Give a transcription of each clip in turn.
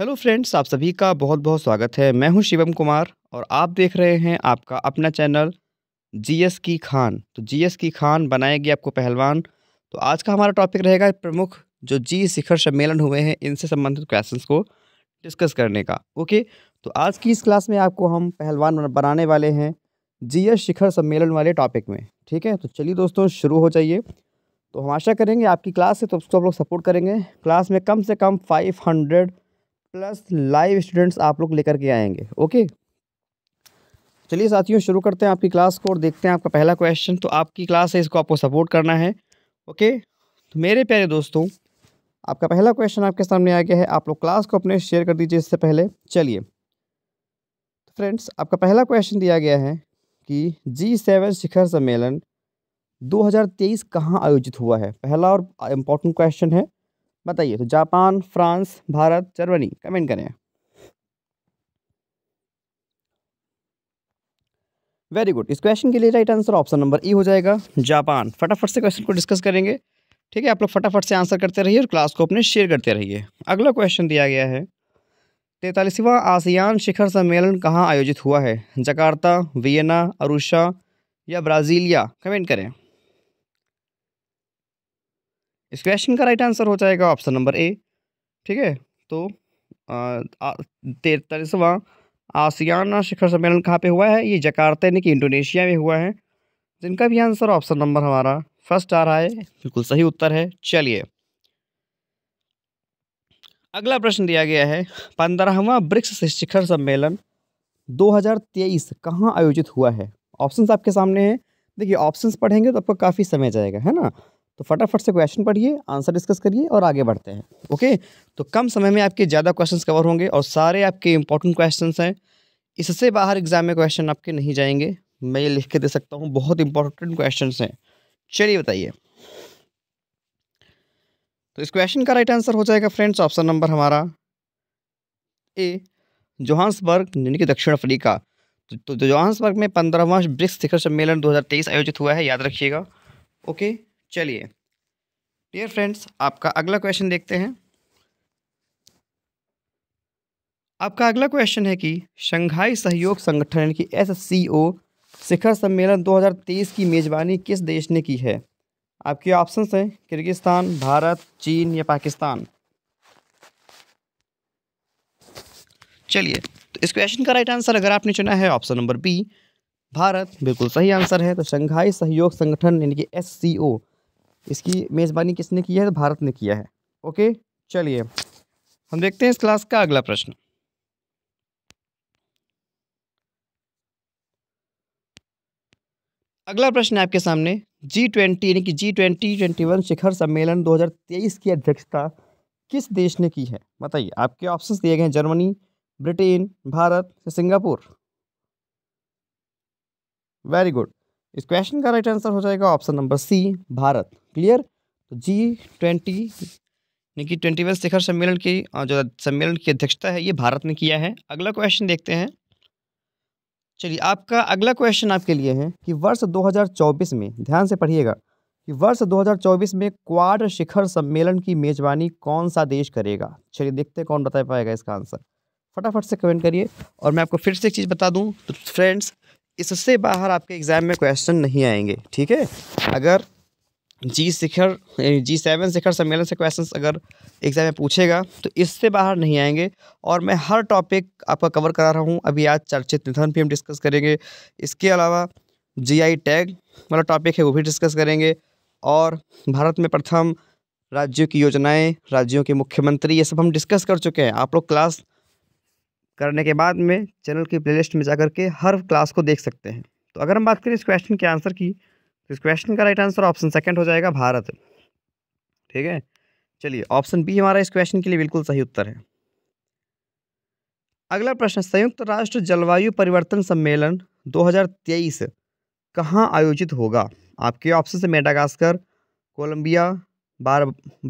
hello friends आप सभी का बहुत बहुत स्वागत है मैं हूं शिवम कुमार और आप देख रहे हैं आपका अपना चैनल जीएस की खान तो जीएस की खान बनाएगी आपको पहलवान तो आज का हमारा टॉपिक रहेगा प्रमुख जो जी शिखर सम्मेलन हुए हैं इनसे संबंधित क्वेश्चंस को डिस्कस करने का ओके तो आज की इस क्लास में आपको हम पहलवान बनाने वाले हैं जी शिखर सम्मेलन वाले टॉपिक में ठीक है तो चलिए दोस्तों शुरू हो जाइए तो हम आशा करेंगे आपकी क्लास से तो उसको आप लोग सपोर्ट करेंगे क्लास में कम से कम five hundred plus live students आप लोग लेकर के आएंगे ओके चलिए साथियों शुरू करते हैं आपकी क्लास को और देखते हैं आपका पहला क्वेश्चन तो आपकी क्लास है इसको आपको सपोर्ट करना है ओके तो मेरे प्यारे दोस्तों आपका पहला क्वेश्चन आपके सामने आ गया है आप लोग क्लास को अपने शेयर कर दीजिए इससे पहले चलिए तो फ्रेंड्स आपका पहला क्वेश्चन दिया गया है कि जी सेवन शिखर सम्मेलन 2023 कहाँ आयोजित हुआ है पहला और इम्पोर्टेंट क्वेश्चन है बताइए तो Japan France Bharat Germany comment करें वेरी गुड इस क्वेश्चन के लिए right answer option number E हो जाएगा जापान फटाफट से क्वेश्चन को डिस्कस करेंगे ठीक है आप लोग फटाफट से आंसर करते रहिए और क्लास को अपने शेयर करते रहिए अगला क्वेश्चन दिया गया है तैतालीसवां आसियान शिखर सम्मेलन कहाँ आयोजित हुआ है जकार्ता वियना अरुषा या ब्राज़ीलिया कमेंट करें इस क्वेश्चन का राइट आंसर हो जाएगा ऑप्शन नंबर ए ठीक है तो तैतालीसवा आसियाना शिखर सम्मेलन कहाँ पे हुआ है ये जकार्ता यानी कि इंडोनेशिया में हुआ है जिनका भी आंसर ऑप्शन नंबर हमारा फर्स्ट आ रहा है बिल्कुल सही उत्तर है चलिए अगला प्रश्न दिया गया है पंद्रहवा ब्रिक्स शिखर सम्मेलन 2023 कहाँ आयोजित हुआ है ऑप्शंस आपके सामने हैं देखिए ऑप्शंस पढ़ेंगे तो आपका काफ़ी समय जाएगा है ना तो फटाफट से क्वेश्चन पढ़िए आंसर डिस्कस करिए और आगे बढ़ते हैं ओके तो कम समय में आपके ज़्यादा क्वेश्चन कवर होंगे और सारे आपके इंपॉर्टेंट क्वेश्चन हैं इससे बाहर एग्जाम में क्वेश्चन आपके नहीं जाएंगे मैं ये लिख के दे सकता हूँ बहुत इंपॉर्टेंट क्वेश्चन हैं चलिए बताइए तो इस क्वेश्चन का राइट आंसर हो जाएगा फ्रेंड्स ऑप्शन नंबर हमारा ए जोहान्सबर्ग यानी कि दक्षिण अफ्रीका तो जोहान्सबर्ग तो, तो में पंद्रहवां ब्रिक्स शिखर सम्मेलन 2023 आयोजित हुआ है याद रखिएगा ओके चलिए डियर फ्रेंड्स आपका अगला क्वेश्चन देखते हैं आपका अगला क्वेश्चन है कि शंघाई सहयोग संगठन की एस शिखर सम्मेलन 2023 की मेज़बानी किस देश ने की है आपके ऑप्शन हैं किर्गिस्तान भारत चीन या पाकिस्तान चलिए तो इस क्वेश्चन का राइट आंसर अगर आपने चुना है ऑप्शन नंबर बी भारत बिल्कुल सही आंसर है तो शंघाई सहयोग संगठन यानी कि एस इसकी मेज़बानी किसने की है तो भारत ने किया है ओके चलिए हम देखते हैं इस क्लास का अगला प्रश्न अगला प्रश्न है आपके सामने जी ट्वेंटी यानी कि जी ट्वेंटी ट्वेंटी वन शिखर सम्मेलन 2023 की अध्यक्षता किस देश ने की है बताइए आपके ऑप्शन दिए गए हैं Germany Britain Bharat Singapore very good इस क्वेश्चन का राइट आंसर हो जाएगा option number C Bharat clear तो जी ट्वेंटी यानी कि वन शिखर सम्मेलन की जो सम्मेलन की अध्यक्षता है ये भारत ने किया है अगला क्वेश्चन देखते हैं चलिए आपका अगला क्वेश्चन आपके लिए है कि वर्ष 2024 में ध्यान से पढ़िएगा कि वर्ष 2024 में क्वाड शिखर सम्मेलन की मेजबानी कौन सा देश करेगा चलिए देखते हैं कौन बता पाएगा इसका आंसर फटाफट से कमेंट करिए और मैं आपको फिर से एक चीज़ बता दूं तो फ्रेंड्स इससे बाहर आपके एग्ज़ाम में क्वेश्चन नहीं आएंगे ठीक है अगर जी शिखर जी सेवन शिखर सम्मेलन से क्वेश्चन अगर एग्ज़ाम में पूछेगा तो इससे बाहर नहीं आएंगे और मैं हर टॉपिक आपका कवर करा रहा हूँ अभी आज चर्चित निधन भी हम डिस्कस करेंगे इसके अलावा जीआई टैग वाला टॉपिक है वो भी डिस्कस करेंगे और भारत में प्रथम राज्यों की योजनाएं राज्यों के मुख्यमंत्री ये सब हम डिस्कस कर चुके हैं आप लोग क्लास करने के बाद में चैनल की प्लेलिस्ट में जा करके हर क्लास को देख सकते हैं तो अगर हम बात करें इस क्वेश्चन के आंसर की तो इस क्वेश्चन का राइट आंसर ऑप्शन सेकंड हो जाएगा भारत ठीक है चलिए ऑप्शन बी हमारा इस क्वेश्चन के लिए बिल्कुल सही उत्तर है अगला प्रश्न संयुक्त राष्ट्र जलवायु परिवर्तन सम्मेलन 2023 कहाँ आयोजित होगा आपके ऑप्शन से मेडागास्कर कोलंबिया बार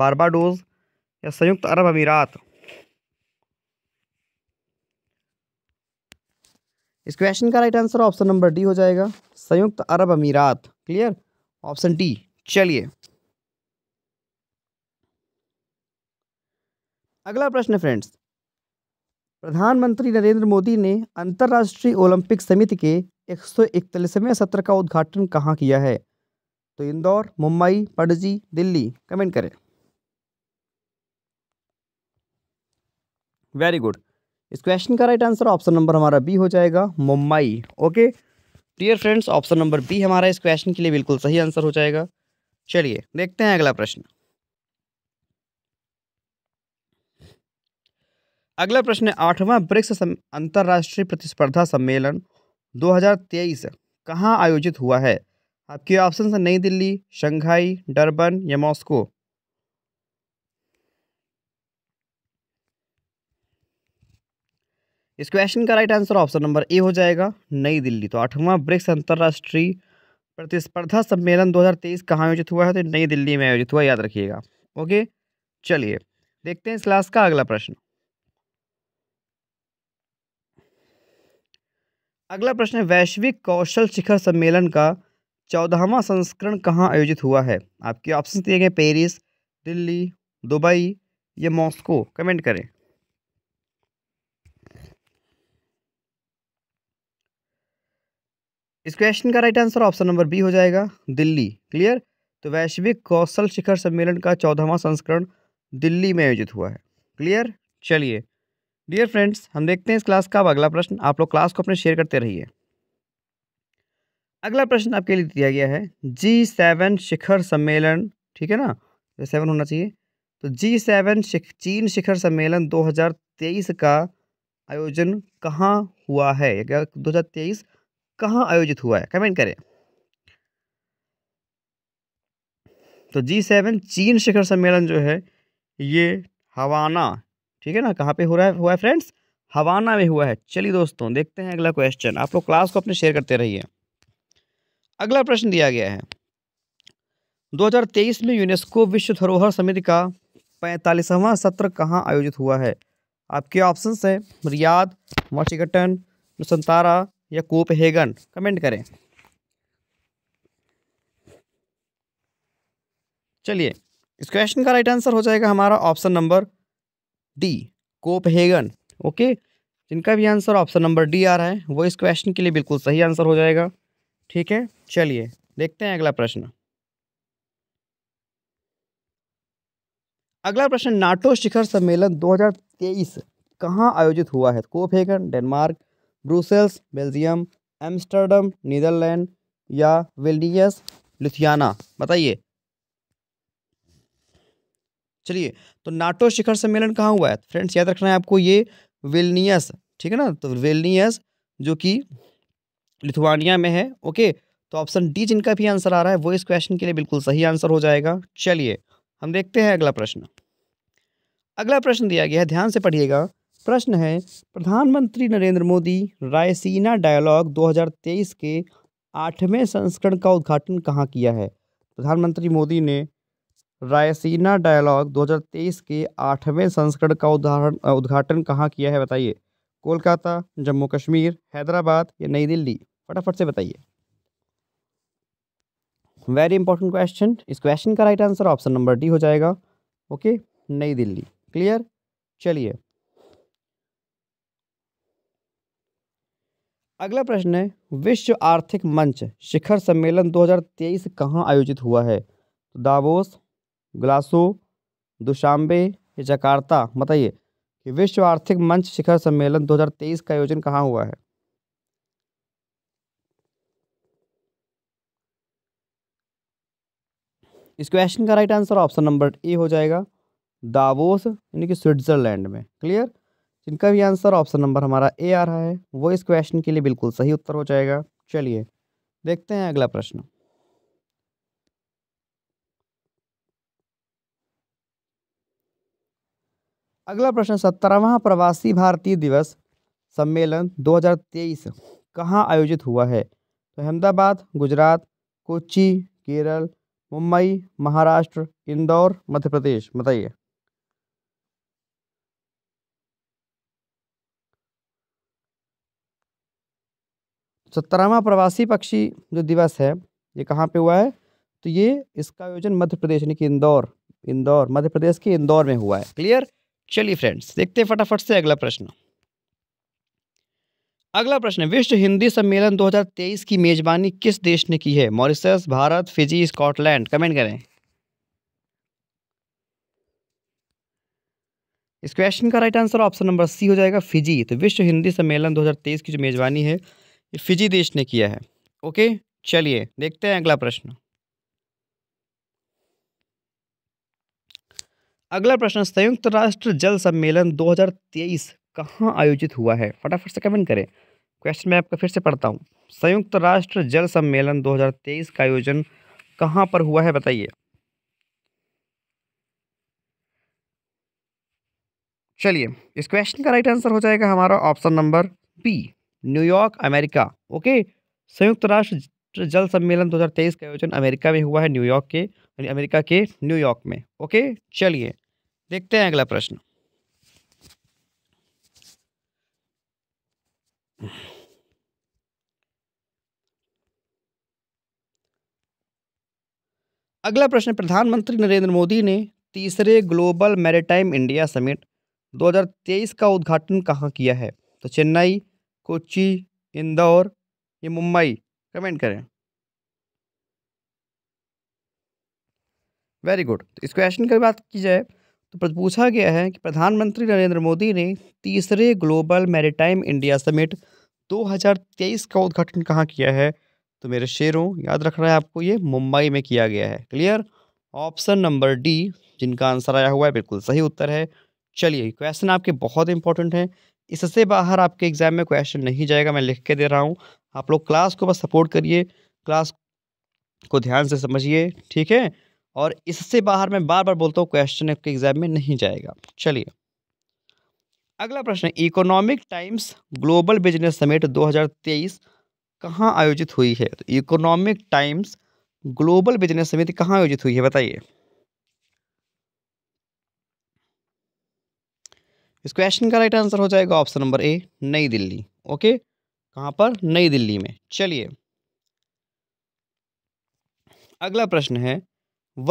बारबाडोज या संयुक्त अरब अमीरात इस क्वेश्चन का right answer option number D हो जाएगा संयुक्त अरब अमीरात क्लियर ऑप्शन डी चलिए अगला प्रश्न फ्रेंड्स प्रधानमंत्री नरेंद्र मोदी ने अंतर्राष्ट्रीय ओलंपिक समिति के एक सौ इकतालीसवें सत्र का उद्घाटन कहाँ किया है तो इंदौर मुंबई पणजी दिल्ली कमेंट करें वेरी गुड इस क्वेश्चन का राइट आंसर ऑप्शन नंबर हमारा बी हो जाएगा Mumbai okay dear friends option number B हमारा इस क्वेश्चन के लिए बिल्कुल सही आंसर हो जाएगा चलिए देखते हैं अगला प्रश्न अगला प्रश्न है आठवां ब्रिक्स अंतर्राष्ट्रीय प्रतिस्पर्धा सम्मेलन 2023 कहाँ आयोजित हुआ है आपके ऑप्शन है नई दिल्ली शंघाई डरबन या मॉस्को इस क्वेश्चन का right answer option number A हो जाएगा नई दिल्ली तो आठवां ब्रिक्स अंतर्राष्ट्रीय प्रतिस्पर्धा सम्मेलन 2023 कहाँ आयोजित हुआ है तो नई दिल्ली में आयोजित हुआ याद रखिएगा ओके चलिए देखते हैं इस क्लास का अगला प्रश्न अगला प्रश्न है वैश्विक कौशल शिखर सम्मेलन का चौदहवा संस्करण कहाँ आयोजित हुआ है आपके ऑप्शन दिए गए पेरिस दिल्ली दुबई या मॉस्को कमेंट करें इस क्वेश्चन का right answer option number B हो जाएगा दिल्ली क्लियर तो वैश्विक कौशल शिखर सम्मेलन का चौदहवां संस्करण दिल्ली में आयोजित हुआ है क्लियर चलिए डियर फ्रेंड्स हम देखते हैं इस क्लास का अब अगला प्रश्न आप लोग क्लास को अपने शेयर करते रहिए अगला प्रश्न आपके लिए दिया गया है जी सेवन शिखर सम्मेलन ठीक है ना तो सेवन होना चाहिए तो जी सेवन शिख चीन शिखर सम्मेलन 2023 का आयोजन कहाँ हुआ है दो हज़ार तेईस कहाँ आयोजित हुआ है कमेंट करें तो जी सेवन चीन शिखर सम्मेलन जो है ये हवाना ठीक है ना कहाँ पे हो रहा है हुआ है फ्रेंड्स हवाना में हुआ है चलिए दोस्तों देखते हैं अगला क्वेश्चन आप लोग क्लास को अपने शेयर करते रहिए अगला प्रश्न दिया गया है 2023 में यूनेस्को विश्व धरोहर समिति का पैंतालीसवां सत्र कहाँ आयोजित हुआ है आपके ऑप्शंस हैं रियाद वाशिंगटन नुसंतारा या हेगन कमेंट करें चलिए इस क्वेश्चन का राइट आंसर हो जाएगा हमारा option number D Copenhagen okay जिनका भी आंसर ऑप्शन नंबर डी आ रहा है वो इस क्वेश्चन के लिए बिल्कुल सही आंसर हो जाएगा ठीक है चलिए देखते हैं अगला प्रश्न अगला प्रश्न नाटो शिखर सम्मेलन 2023 कहाँ आयोजित हुआ है Copenhagen Denmark Brussels Belgium Amsterdam Netherlands या वेल्डियस लुथियाना बताइए चलिए तो नाटो शिखर सम्मेलन कहाँ हुआ है फ्रेंड्स याद रखना है आपको ये वेलनियस ठीक है ना तो वेलनियस जो कि लिथुआनिया में है ओके तो ऑप्शन डी जिनका भी आंसर आ रहा है वो इस क्वेश्चन के लिए बिल्कुल सही आंसर हो जाएगा चलिए हम देखते हैं अगला प्रश्न अगला प्रश्न दिया गया है ध्यान से पढ़िएगा प्रश्न है प्रधानमंत्री नरेंद्र मोदी रायसीना डायलॉग 2023 के आठवें संस्करण का उद्घाटन कहाँ किया है प्रधानमंत्री मोदी ने रायसीना डायलॉग 2023 के आठवें संस्करण का उदाहरण उद्घाटन कहाँ किया है बताइए कोलकाता जम्मू कश्मीर हैदराबाद या नई दिल्ली फटाफट से बताइए वेरी इंपॉर्टेंट क्वेश्चन इस क्वेश्चन का right answer option number D हो जाएगा ओके नई दिल्ली क्लियर चलिए अगला प्रश्न है विश्व आर्थिक मंच शिखर सम्मेलन 2023 कहाँ आयोजित हुआ है तो दावोस ग्लासो दुशांबे या जकार्ता बताइए कि विश्व आर्थिक मंच शिखर सम्मेलन 2023 का आयोजन कहाँ हुआ है इस क्वेश्चन का right answer option number A हो जाएगा दावोस यानी कि स्विट्जरलैंड में क्लियर इनका भी आंसर ऑप्शन नंबर हमारा ए आ रहा है वो इस क्वेश्चन के लिए बिल्कुल सही उत्तर हो जाएगा चलिए देखते हैं अगला प्रश्न अगला प्रश्न सत्रहवा प्रवासी भारतीय दिवस सम्मेलन 2023 कहाँ आयोजित हुआ है तो अहमदाबाद गुजरात कोची केरल मुंबई महाराष्ट्र इंदौर मध्य प्रदेश बताइए सत्रहवा प्रवासी पक्षी जो दिवस है ये कहाँ पे हुआ है तो ये इसका आयोजन मध्य प्रदेश यानी कि इंदौर इंदौर मध्य प्रदेश के इंदौर में हुआ है क्लियर चलिए फ्रेंड्स देखते हैं फटाफट से अगला प्रश्न अगला प्रश्न विश्व हिंदी सम्मेलन 2023 की मेजबानी किस देश ने की है Mauritius Bharat Fiji Scotland comment करें इस क्वेश्चन का right answer option number C हो जाएगा फिजी तो विश्व हिंदी सम्मेलन 2023 की जो मेजबानी है फिजी देश ने किया है ओके चलिए देखते हैं अगला प्रश्न अगला प्रश्न संयुक्त राष्ट्र जल सम्मेलन 2023 कहां आयोजित हुआ है फटाफट से कमेंट करें क्वेश्चन मैं आपका फिर से पढ़ता हूं संयुक्त राष्ट्र जल सम्मेलन 2023 का आयोजन कहां पर हुआ है बताइए चलिए इस क्वेश्चन का राइट आंसर हो जाएगा हमारा option number B New York America okay संयुक्त राष्ट्र जल सम्मेलन 2023 का आयोजन अमेरिका में हुआ है न्यूयॉर्क के यानी अमेरिका के न्यूयॉर्क में ओके चलिए देखते हैं अगला प्रश्न अगला प्रश्न प्रधानमंत्री नरेंद्र मोदी ने तीसरे ग्लोबल मैरिटाइम इंडिया समिट 2023 का उद्घाटन कहाँ किया है तो चेन्नई कोची इंदौर या मुंबई कमेंट करें वेरी गुड तो इस क्वेश्चन की बात की जाए तो पूछा गया है कि प्रधानमंत्री नरेंद्र मोदी ने तीसरे ग्लोबल मैरिटाइम इंडिया समिट 2023 का उद्घाटन कहाँ किया है तो मेरे शेरों याद रखना है आपको ये मुंबई में किया गया है क्लियर ऑप्शन नंबर डी जिनका आंसर आया हुआ है बिल्कुल सही उत्तर है चलिए क्वेश्चन आपके बहुत इंपॉर्टेंट हैं इससे बाहर आपके एग्ज़ाम में क्वेश्चन नहीं जाएगा मैं लिख के दे रहा हूँ आप लोग क्लास को बस सपोर्ट करिए क्लास को ध्यान से समझिए ठीक है और इससे बाहर मैं बार बार बोलता हूँ क्वेश्चन आपके एग्ज़ाम में नहीं जाएगा चलिए अगला प्रश्न Economic Times Global Business Summit 2023 कहाँ आयोजित हुई है तो Economic Times Global Business Summit कहाँ आयोजित हुई है बताइए इस क्वेश्चन का राइट आंसर हो जाएगा ऑप्शन नंबर ए नई दिल्ली ओके कहाँ पर नई दिल्ली में चलिए अगला प्रश्न है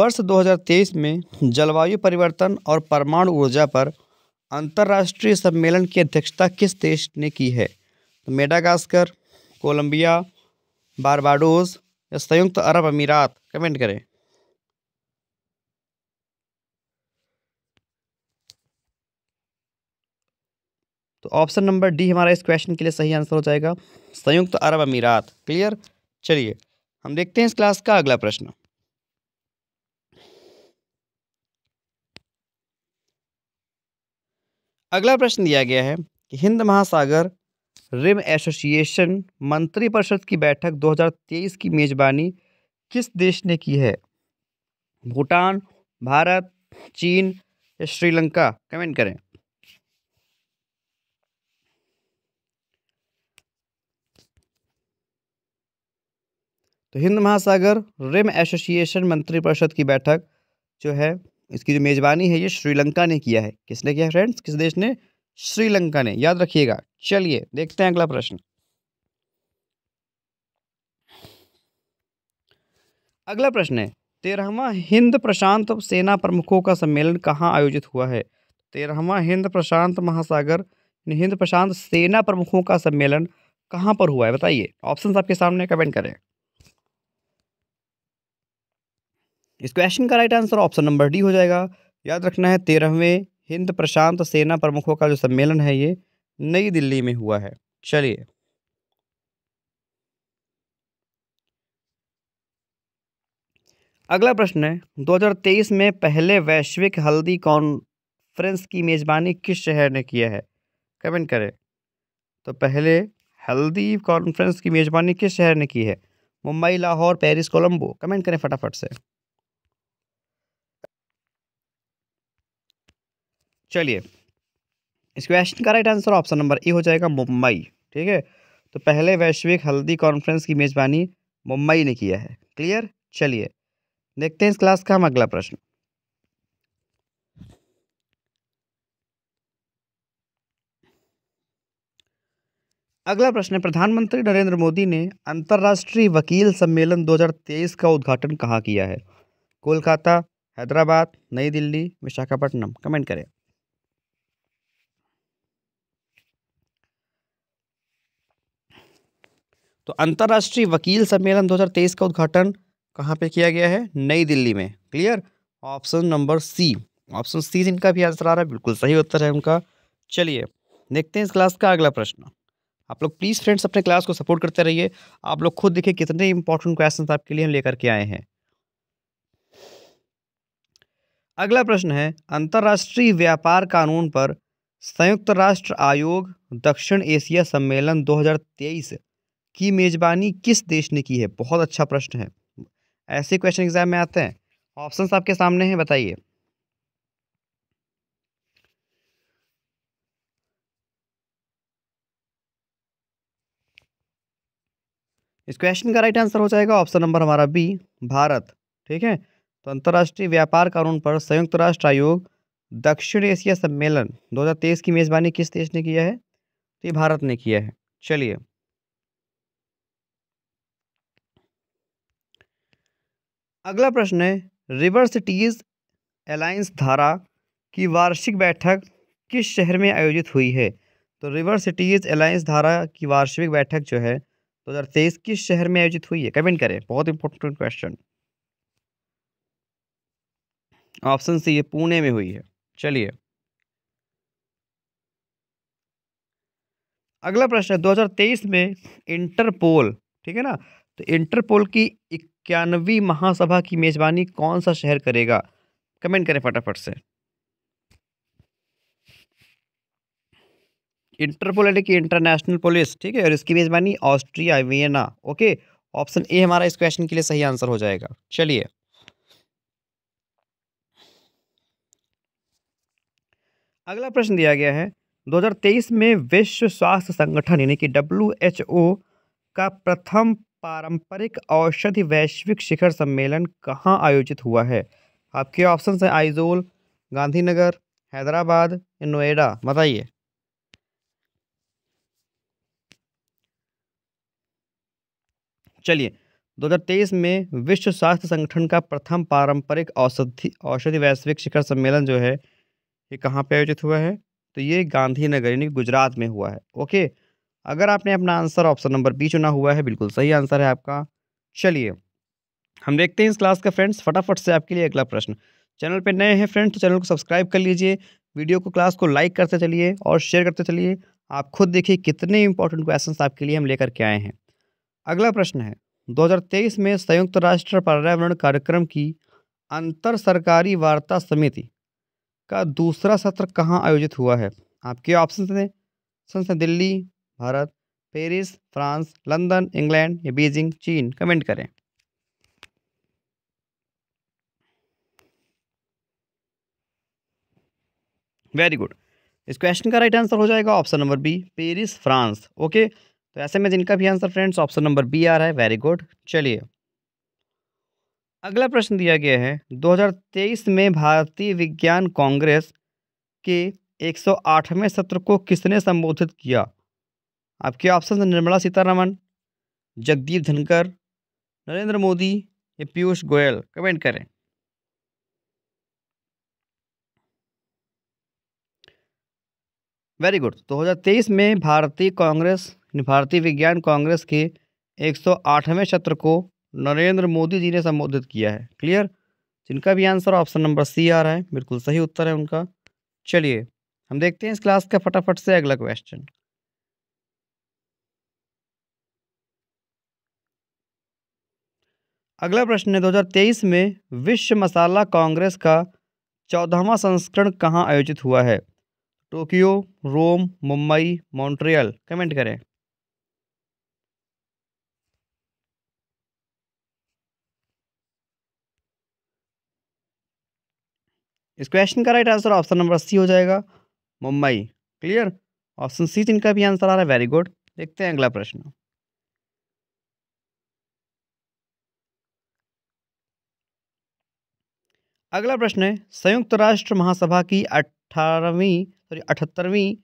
वर्ष 2023 में जलवायु परिवर्तन और परमाणु ऊर्जा पर अंतर्राष्ट्रीय सम्मेलन की अध्यक्षता किस देश ने की है तो मेडागास्कर कोलंबिया बारबाडोस या संयुक्त अरब अमीरात कमेंट करें तो ऑप्शन नंबर डी हमारा इस क्वेश्चन के लिए सही आंसर हो जाएगा संयुक्त अरब अमीरात क्लियर चलिए हम देखते हैं इस क्लास का अगला प्रश्न अगला प्रश्न दिया गया है कि हिंद महासागर रिम एसोसिएशन मंत्रिपरिषद की बैठक 2023 की मेजबानी किस देश ने की है भूटान भारत चीन या श्रीलंका कमेंट करें तो हिंद महासागर रिम एसोसिएशन मंत्रिपरिषद की बैठक जो है इसकी जो मेज़बानी है ये श्रीलंका ने किया है किसने किया फ्रेंड्स किस देश ने श्रीलंका ने याद रखिएगा चलिए देखते हैं अगला प्रश्न अगला प्रश्न है तेरहवा हिंद प्रशांत सेना प्रमुखों का सम्मेलन कहाँ आयोजित हुआ है तेरहवा हिंद प्रशांत महासागर हिंद प्रशांत सेना प्रमुखों का सम्मेलन कहाँ पर हुआ है बताइए ऑप्शंस आपके सामने कमेंट करें इस क्वेश्चन का right answer option number D हो जाएगा याद रखना है तेरहवें हिंद प्रशांत सेना प्रमुखों का जो सम्मेलन है ये नई दिल्ली में हुआ है चलिए अगला प्रश्न है 2023 में पहले वैश्विक हल्दी कॉन्फ्रेंस की मेज़बानी किस शहर ने किया है कमेंट करें तो पहले हल्दी कॉन्फ्रेंस की मेज़बानी किस शहर ने की है मुंबई लाहौर पेरिस कोलंबो कमेंट करें फटाफट से चलिए इस क्वेश्चन का right answer option number A हो जाएगा मुंबई ठीक है तो पहले वैश्विक हल्दी कॉन्फ्रेंस की मेज़बानी मुंबई ने किया है क्लियर चलिए देखते हैं इस क्लास का हम अगला प्रश्न अगला प्रश्न है प्रधानमंत्री नरेंद्र मोदी ने अंतर्राष्ट्रीय वकील सम्मेलन 2023 का उद्घाटन कहाँ किया है कोलकाता हैदराबाद नई दिल्ली विशाखापट्टनम कमेंट करें तो अंतर्राष्ट्रीय वकील सम्मेलन 2023 का उद्घाटन कहाँ पे किया गया है नई दिल्ली में clear option number C option C इनका भी आंसर आ रहा है बिल्कुल सही उत्तर है उनका चलिए देखते हैं इस क्लास का अगला प्रश्न आप लोग प्लीज़ फ्रेंड्स अपने क्लास को सपोर्ट करते रहिए आप लोग खुद देखिए कितने इंपॉर्टेंट क्वेश्चन आपके लिए हम लेकर के आए हैं अगला प्रश्न है अंतर्राष्ट्रीय व्यापार कानून पर संयुक्त राष्ट्र आयोग दक्षिण एशिया सम्मेलन की मेज़बानी किस देश ने की है बहुत अच्छा प्रश्न है ऐसे क्वेश्चन एग्जाम में आते हैं ऑप्शन आपके सामने हैं बताइए इस क्वेश्चन का राइट आंसर हो जाएगा ऑप्शन नंबर हमारा बी भारत ठीक है तो अंतर्राष्ट्रीय व्यापार कानून पर संयुक्त राष्ट्र आयोग दक्षिण एशिया सम्मेलन 2023 की मेज़बानी किस देश ने किया है तो ये भारत ने किया है चलिए अगला प्रश्न है रिवर्सिटीज़ अलायंस धारा की वार्षिक बैठक किस शहर में आयोजित हुई है तो रिवर सिटीज अलायंस धारा की वार्षिक बैठक जो है दो हज़ार तेईस किस शहर में आयोजित हुई है कमेंट करें बहुत इंपॉर्टेंट क्वेश्चन ऑप्शन सी ये पुणे में हुई है चलिए अगला प्रश्न है तेईस में इंटरपोल ठीक है ना तो इंटरपोल की इक्यानवी महासभा की मेज़बानी कौन सा शहर करेगा कमेंट करें फटाफट से इंटरपोल यानी कि इंटरनेशनल पुलिस ठीक है और इसकी मेज़बानी Austria Vienna okay option A हमारा इस क्वेश्चन के लिए सही आंसर हो जाएगा चलिए अगला प्रश्न दिया गया है 2023 में विश्व स्वास्थ्य संगठन यानी कि डब्ल्यू का प्रथम पारंपरिक औषधि वैश्विक शिखर सम्मेलन कहाँ आयोजित हुआ है आपके ऑप्शन हैं आइजोल गांधीनगर हैदराबाद नोएडा बताइए चलिए 2023 में विश्व स्वास्थ्य संगठन का प्रथम पारंपरिक औषधि औषधि वैश्विक शिखर सम्मेलन जो है ये कहाँ पे आयोजित हुआ है तो ये गांधीनगर यानी गुजरात में हुआ है ओके अगर आपने अपना आंसर ऑप्शन नंबर बी चुना हुआ है बिल्कुल सही आंसर है आपका चलिए हम देखते हैं इस क्लास का फ्रेंड्स फटाफट से आपके लिए अगला प्रश्न चैनल पर नए हैं फ्रेंड्स तो चैनल को सब्सक्राइब कर लीजिए वीडियो को क्लास को लाइक करते चलिए और शेयर करते चलिए आप खुद देखिए कितने इंपॉर्टेंट क्वेश्चन आपके लिए हम लेकर के आए हैं अगला प्रश्न है 2023 में संयुक्त राष्ट्र पर्यावरण कार्यक्रम की अंतर सरकारी वार्ता समिति का दूसरा सत्र कहाँ आयोजित हुआ है आपके ऑप्शन हैं Delhi Bharat Paris France London England या बीजिंग चीन कमेंट करें वेरी गुड इस क्वेश्चन का राइट आंसर हो जाएगा option number B Paris France okay तो ऐसे में जिनका भी answer friends option number B आ रहा है वेरी गुड चलिए अगला प्रश्न दिया गया है 2023 में भारतीय विज्ञान कांग्रेस के 108वें सत्र को किसने संबोधित किया आपके ऑप्शन हैं निर्मला सीतारमन जगदीप धनकर नरेंद्र मोदी या पीयूष गोयल कमेंट करें वेरी गुड 2023 तो तेईस में भारतीय कांग्रेस भारतीय विज्ञान कांग्रेस के 108वें सत्र को नरेंद्र मोदी जी ने संबोधित किया है क्लियर जिनका भी आंसर ऑप्शन नंबर सी आ रहा है बिल्कुल सही उत्तर है उनका चलिए हम देखते हैं इस क्लास का फटाफट से अगला क्वेश्चन अगला प्रश्न है 2023 में विश्व मसाला कांग्रेस का चौदहवा संस्करण कहाँ आयोजित हुआ है Tokyo Rome Mumbai Montreal comment करें इस क्वेश्चन का right answer option number C हो जाएगा मुंबई क्लियर ऑप्शन सी जिनका भी आंसर आ रहा है वेरी गुड देखते हैं अगला प्रश्न अगला प्रश्न है संयुक्त राष्ट्र महासभा की अठारहवीं सॉरी अठहत्तरवीं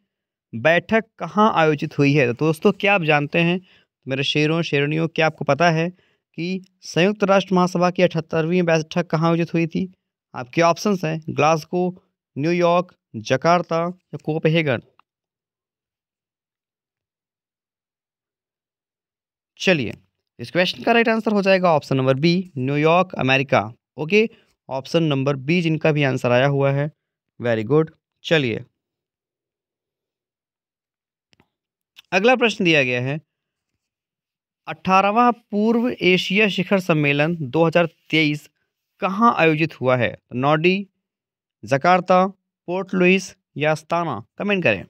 बैठक कहाँ आयोजित हुई है तो दोस्तों क्या आप जानते हैं मेरे शेरों शेरणियों क्या आपको पता है कि संयुक्त राष्ट्र महासभा की अठहत्तरवीं बैठक कहाँ आयोजित हुई थी आपके ऑप्शंस हैं ग्लासगो न्यूयॉर्क जकार्ता या कोपहेगन चलिए इस क्वेश्चन का राइट आंसर हो जाएगा option number B New York America okay option number B जिनका भी आंसर आया हुआ है वेरी गुड चलिए अगला प्रश्न दिया गया है अठारहवा पूर्व एशिया शिखर सम्मेलन 2023 कहाँ आयोजित हुआ है नॉडी जकार्ता पोर्ट लुइस या स्ताना कमेंट करें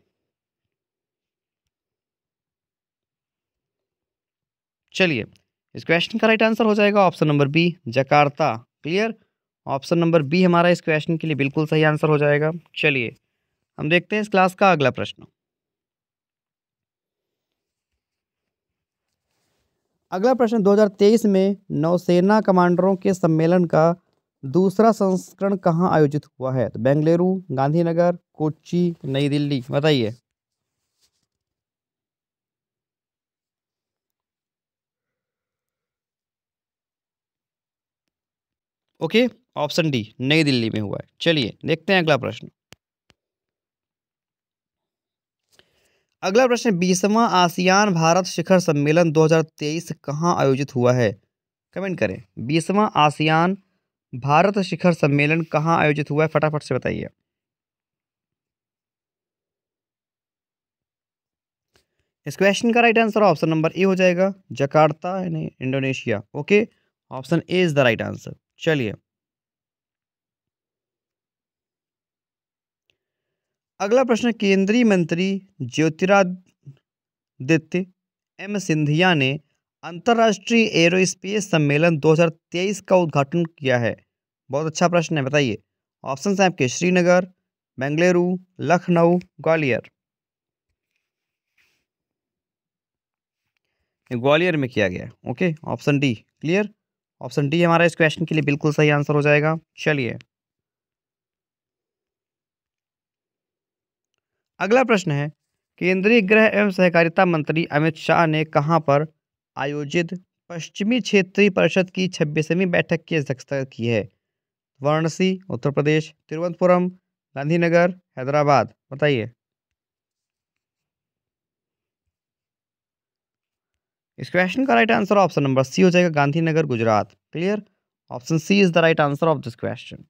चलिए इस क्वेश्चन का राइट आंसर हो जाएगा option number B Jakarta clear option number B हमारा इस क्वेश्चन के लिए बिल्कुल सही आंसर हो जाएगा चलिए हम देखते हैं इस क्लास का अगला प्रश्न अगला प्रश्न 2023 में नौसेना कमांडरों के सम्मेलन का दूसरा संस्करण कहाँ आयोजित हुआ है तो बेंगलुरु गांधीनगर कोच्चि नई दिल्ली बताइए ओके ऑप्शन डी नई दिल्ली में हुआ है चलिए देखते हैं अगला प्रश्न अगला प्रश्न बीसवां आसियान भारत शिखर सम्मेलन 2023 कहाँ आयोजित हुआ है कमेंट करें बीसवां आसियान भारत शिखर सम्मेलन कहाँ आयोजित हुआ है फटाफट से बताइए इस क्वेश्चन का right answer option number A हो जाएगा जकार्ता यानी Indonesia okay option A is the right answer चलिए अगला प्रश्न केंद्रीय मंत्री ज्योतिरादित्य एम सिंधिया ने अंतर्राष्ट्रीय एरोस्पेस सम्मेलन 2023 का उद्घाटन किया है बहुत अच्छा प्रश्न है बताइए ऑप्शन हैं आपके श्रीनगर बेंगलुरु लखनऊ ग्वालियर ग्वालियर में किया गया okay option D clear option D हमारा इस क्वेश्चन के लिए बिल्कुल सही आंसर हो जाएगा चलिए अगला प्रश्न है केंद्रीय गृह एवं सहकारिता मंत्री अमित शाह ने कहां पर आयोजित पश्चिमी क्षेत्रीय परिषद की छब्बीसवीं बैठक की अध्यक्षता की है वाराणसी उत्तर प्रदेश तिरुवनंतपुरम गांधीनगर हैदराबाद बताइए इस क्वेश्चन का right answer option number C हो जाएगा Gandhinagar Gujarat clear option C is the right answer of this question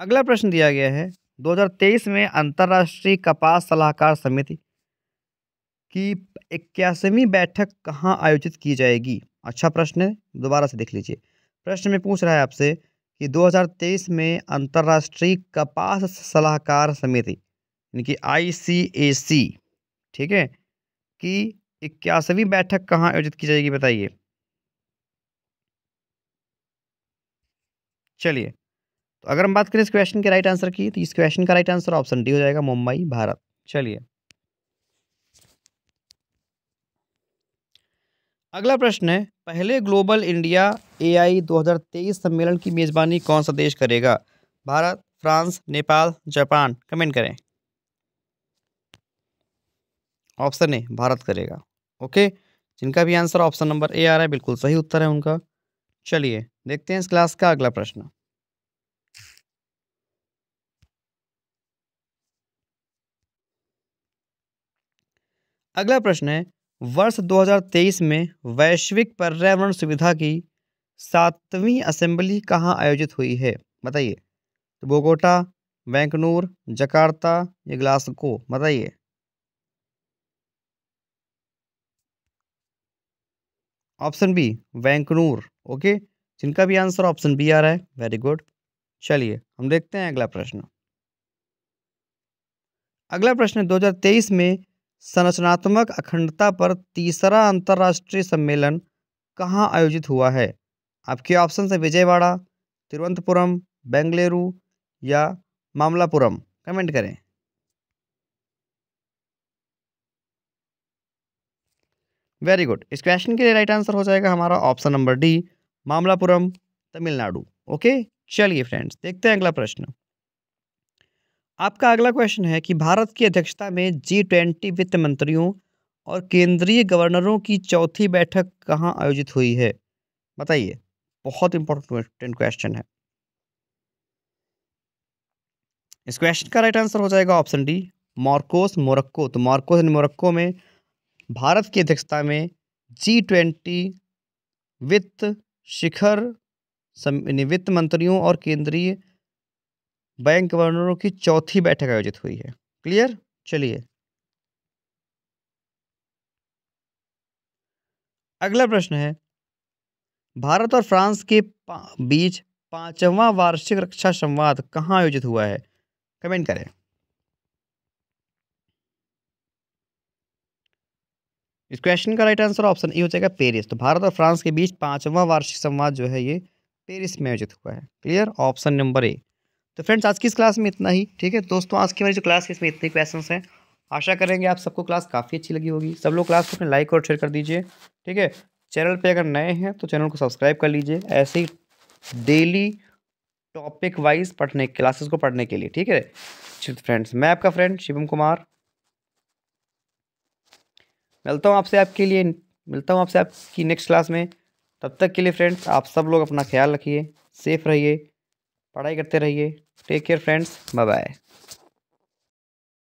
अगला प्रश्न दिया गया है 2023 में अंतर्राष्ट्रीय कपास सलाहकार समिति की इक्यासीवीं बैठक कहाँ आयोजित की जाएगी अच्छा प्रश्न है दोबारा से देख लीजिए प्रश्न में पूछ रहा है आपसे कि 2023 में अंतर्राष्ट्रीय कपास सलाहकार समिति यानी कि आईसीएसी ठीक है कि इक्यासवीं बैठक कहाँ आयोजित की जाएगी बताइए चलिए तो अगर हम बात करें इस क्वेश्चन के राइट आंसर की तो इस क्वेश्चन का राइट आंसर ऑप्शन डी हो जाएगा मुंबई भारत चलिए अगला प्रश्न है पहले ग्लोबल इंडिया एआई 2023 सम्मेलन की मेज़बानी कौन सा देश करेगा Bharat France Nepal Japan comment करें ऑप्शन ए भारत करेगा ओके जिनका भी आंसर ऑप्शन नंबर ए आ रहा है बिल्कुल सही उत्तर है उनका चलिए देखते हैं इस क्लास का अगला प्रश्न अगला प्रश्न है वर्ष 2023 में वैश्विक पर्यावरण सुविधा की सातवीं असेंबली कहाँ आयोजित हुई है बताइए तो बोगोटा वैंकनूर जकार्ता या ग्लासको बताइए ऑप्शन बी वैंकनूर ओके जिनका भी आंसर ऑप्शन बी आ रहा है वेरी गुड चलिए हम देखते हैं अगला प्रश्न अगला प्रश्न 2023 में संरचनात्मक अखंडता पर तीसरा अंतर्राष्ट्रीय सम्मेलन कहाँ आयोजित हुआ है आपके ऑप्शन है विजयवाड़ा तिरुवंतपुरम बेंगलुरु या मामलापुरम कमेंट करें वेरी गुड इस क्वेश्चन के लिए राइट आंसर हो जाएगा हमारा option number D Mamallapuram Tamil Nadu okay चलिए फ्रेंड्स देखते हैं अगला प्रश्न आपका अगला क्वेश्चन है कि भारत की अध्यक्षता में जी ट्वेंटी वित्त मंत्रियों और केंद्रीय गवर्नरों की चौथी बैठक कहाँ आयोजित हुई है बताइए बहुत इंपॉर्टेंट क्वेश्चन है इस क्वेश्चन का राइट आंसर हो जाएगा ऑप्शन डी मॉर्कोस मोरक्को तो मॉर्कोस एंड मोरक्को में भारत की अध्यक्षता में जी ट्वेंटी वित्त शिखर वित्त मंत्रियों और केंद्रीय बैंक गवर्नरों की चौथी बैठक आयोजित हुई है क्लियर चलिए अगला प्रश्न है भारत और फ्रांस के बीच पांचवा वार्षिक रक्षा संवाद कहाँ आयोजित हुआ है कमेंट करें इस क्वेश्चन का राइट आंसर ऑप्शन ई हो जाएगा पेरिस तो भारत और फ्रांस के बीच पांचवा वार्षिक संवाद जो है ये पेरिस में आयोजित हुआ है क्लियर ऑप्शन नंबर ए तो फ्रेंड्स आज की इस क्लास में इतना ही ठीक है दोस्तों आज की हमारी जो क्लास है इसमें इतने क्वेश्चन हैं आशा करेंगे आप सबको क्लास काफ़ी अच्छी लगी होगी सब लोग क्लास को अपने लाइक और शेयर कर दीजिए ठीक है चैनल पे अगर नए हैं तो चैनल को सब्सक्राइब कर लीजिए ऐसे ही डेली टॉपिक वाइज पढ़ने क्लासेस को पढ़ने के लिए ठीक है फ्रेंड्स मैं आपका फ्रेंड शिवम कुमार मिलता हूँ आपसे आपके लिए मिलता हूँ आपसे आपकी नेक्स्ट क्लास में तब तक के लिए फ्रेंड्स आप सब लोग अपना ख्याल रखिए सेफ रहिए पढ़ाई करते रहिए take care friends bye bye